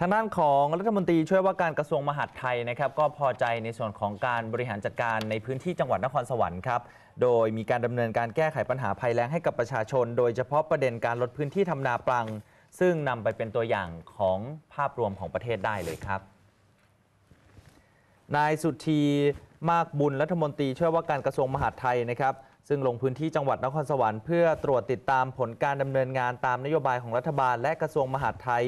ทางด้านของรัฐมนตรีช่วยว่าการกระทรวงมหาดไทยนะครับ ก็พอใจในส่วนของการบริหารจัดการในพื้นที่จังหวัดนครสวรรค์ครับ โดยมีการดำเนินการแก้ไขปัญหาภัยแล้งให้กับประชาชน โดยเฉพาะประเด็นการลดพื้นที่ทำนาปลัง ซึ่งนำไปเป็นตัวอย่างของภาพรวมของประเทศได้เลยครับ นายสุธีมากบุญรัฐมนตรีช่วยว่าการกระทรวงมหาดไทยนะครับซึ่งลงพื้นที่จังหวัดนครสวรรค์เพื่อตรวจติดตามผลการดำเนินงานตามนโยบายของรัฐบาลและกระทรวงมหาดไทย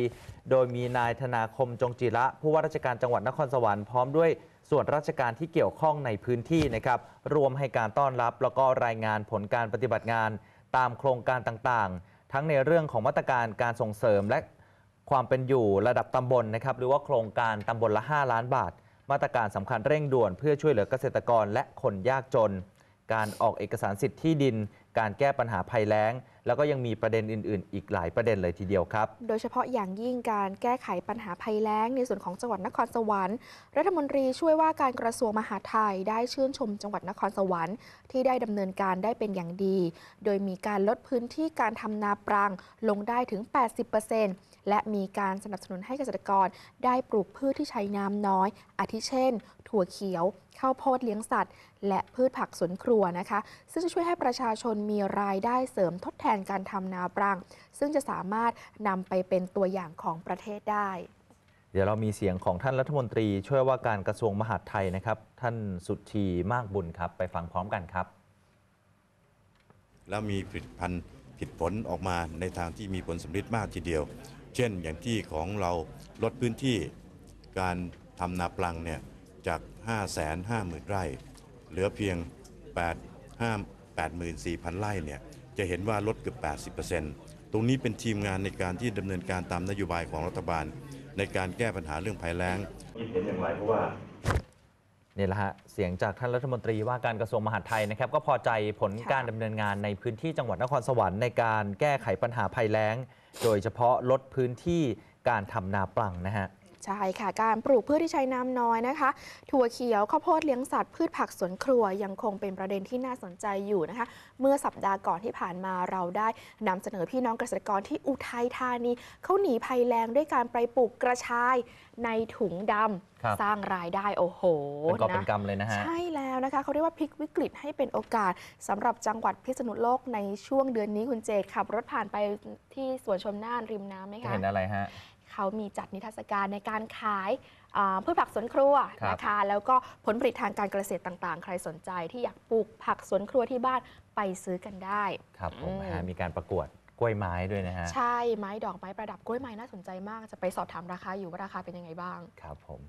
โดยมีนายธนาคมจงจิระผู้ว่าราชการจังหวัดนครสวรรค์พร้อมด้วยส่วนราชการที่เกี่ยวข้องในพื้นที่นะครับรวมให้การต้อนรับแล้วก็รายงานผลการปฏิบัติงาน ตามโครงการต่างๆ ทั้งในเรื่องของมาตรการการส่งเสริมและความเป็นอยู่ระดับตำบลนะครับหรือว่าโครงการตำบลละ 5 ล้านบาท มาตรการสำคัญเร่งด่วน เพื่อช่วยเหลือเกษตรกรและคนยากจนการออกเอกสารสิทธิ์ที่ดิน การแก้ปัญหาภัยแล้ง แล้วก็ยังมีประเด็นอื่น ๆ อีกหลายประเด็นเลยทีเดียวครับ โดยเฉพาะอย่างยิ่งการแก้ไขปัญหาภัยแล้งในส่วนของจังหวัดนครสวรรค์รัฐมนตรีช่วยว่าการกระทรวงมหาดไทยได้ชื่นชม จังหวัดนครสวรรค์ที่ได้ดำเนินการได้เป็นอย่างดี โดยมีการลดพื้นที่การทำนาปรังลงได้ถึง 80%และมีการสนับสนุนให้เกษตรกร ได้ปลูกพืชที่ใช้น้ำน้อย อาทิเช่น ถั่วเขียวข้าวโพดเลี้ยงสัตว์ และพืชผักสวนครัวนะคะซึ่งจะช่วยให้ประชาชนมีรายได้เสริมทดแทนการทำนาปรัง ซึ่งจะสามารถนำไปเป็นตัวอย่างของประเทศได้ เดี๋ยวเรามีเสียงของท่านรัฐมนตรี ช่วยว่าการกระทรวงมหาดไทยนะครับ ท่านสุธีมากบุญครับ ไปฟังพร้อมกันครับ แล้วมีผลิตภัณฑ์ผลิตผลออกมาในทางที่มีผลสมฤทธิ์มากทีเดียว เช่น อย่างที่ของเราลดพื้นที่การทำนาปลังเนี่ยจาก550,000 ไร่ เหลือเพียง 8 5 84,000ไร่เนี่ยจะเห็นว่าลดเกือบ80%ตรงนี้เป็นทีมงานในการที่ดำเนินการตามนโยบายของรัฐบาล ในการแก้ปัญหาเรื่องภัยแล้งคี่เห็นอย่างไรเพราะว่านี่แหละฮะเสียงจากท่านรัฐมนตรีว่าการกระทรวงมหาดไทยนะครับ ก็พอใจผลการดำเนินงานในพื้นที่จังหวัดนครสวรรค์ในการแก้ไขปัญหาภัยแล้ง โดยเฉพาะลดพื้นที่การทำนาปลังนะฮะใช่ค่ะการปลูกพืชที่ใช้น้ำน้อยนะคะ ถั่วเขียวข้าวโพดเลี้ยงสัตว์พืชผักสวนครัวยังคงเป็นประเด็นที่น่าสนใจอยู่นะคะ เมื่อสัปดาห์ก่อนที่ผ่านมาเราได้นำเสนอพี่น้องเกษตรกรที่อุทัยธานีเขาหนีภัยแรงด้วยการไปปลูกกระชายในถุงดำสร้างรายได้ โอ้โหเป็นกอบเป็นะกำเลยนะฮะใช่แล้วนะคะเขาเรียกว่าพลิกวิกฤตให้เป็นโอกาสสำหรับจังหวัดพิษณุโลกในช่วงเดือนนี้คุณเจคขับ รถผ่านไปที่สวนชมน่านริมน้ำไหมคะเห็นอะไรฮะเขามีจัดนิทรรศการในการขายพืชผักสวนครัวนะคะแล้วก็ผลผลิตทางการเกษตรต่างๆ ใครสนใจที่อยากปลูกผักสวนครัวที่บ้านไปซื้อกันได้ ครับผมมีการประกวดกล้วยไม้ด้วยนะฮะใช่ไม้ดอกไม้ประดับกล้วยไม้น่าสนใจมากจะไปสอบถามราคาอยู่ว่าราคาเป็นยังไงบ้าง ครับผม